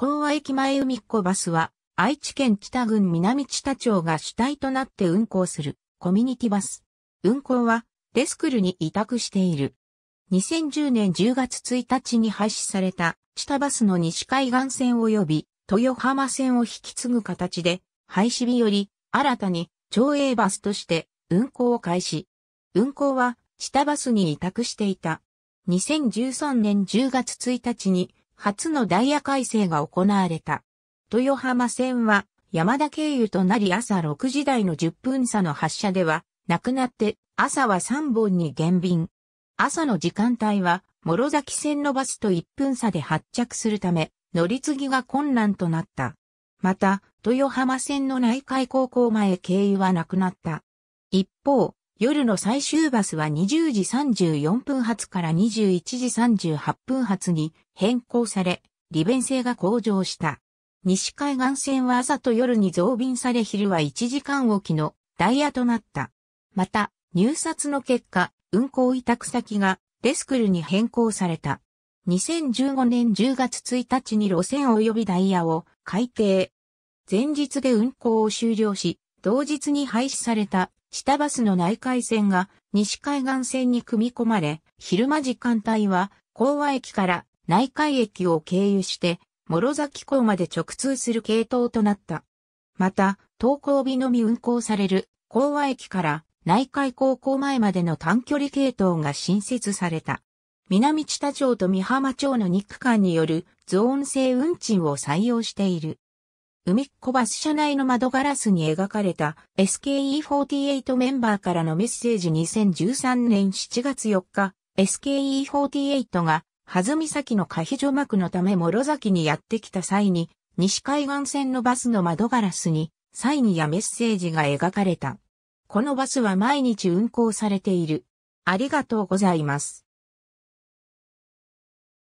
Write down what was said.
高和駅前海っ子バスは、愛知県北郡南知多町が主体となって運行するコミュニティバス。運行はデスクルに委託している。2010年10月1日に廃止された知多バスの西海岸線及び豊浜線を引き継ぐ形で廃止日より新たに町営バスとして運行を開始。運行は知多バスに委託していた。2013年10月1日に初のダイヤ改正が行われた。豊浜線は山田経由となり朝6時台の10分差の発車ではなくなって朝は3本に減便。朝の時間帯は諸崎線のバスと1分差で発着するため乗り継ぎが困難となった。また、豊浜線の内海高校前経由はなくなった。一方、夜の最終バスは20時34分発から21時38分発に変更され、利便性が向上した。西海岸線は朝と夜に増便され昼は1時間おきのダイヤとなった。また、入札の結果、運行委託先がデスクルに変更された。2015年10月1日に路線及びダイヤを改定。前日で運行を終了し、同日に廃止された下バスの内海線が西海岸線に組み込まれ、昼間時間帯は港和駅から内海駅を経由して、諸崎港まで直通する系統となった。また、登校日のみ運行される港和駅から内海高校前までの短距離系統が新設された。南知多町と美浜町の2区間によるゾーン制運賃を採用している。海っ子バス車内の窓ガラスに描かれた SKE48 メンバーからのメッセージ2013年7月4日、SKE48 が、弾み先の可避除幕のため諸崎にやってきた際に、西海岸線のバスの窓ガラスに、サインやメッセージが描かれた。このバスは毎日運行されている。ありがとうございます。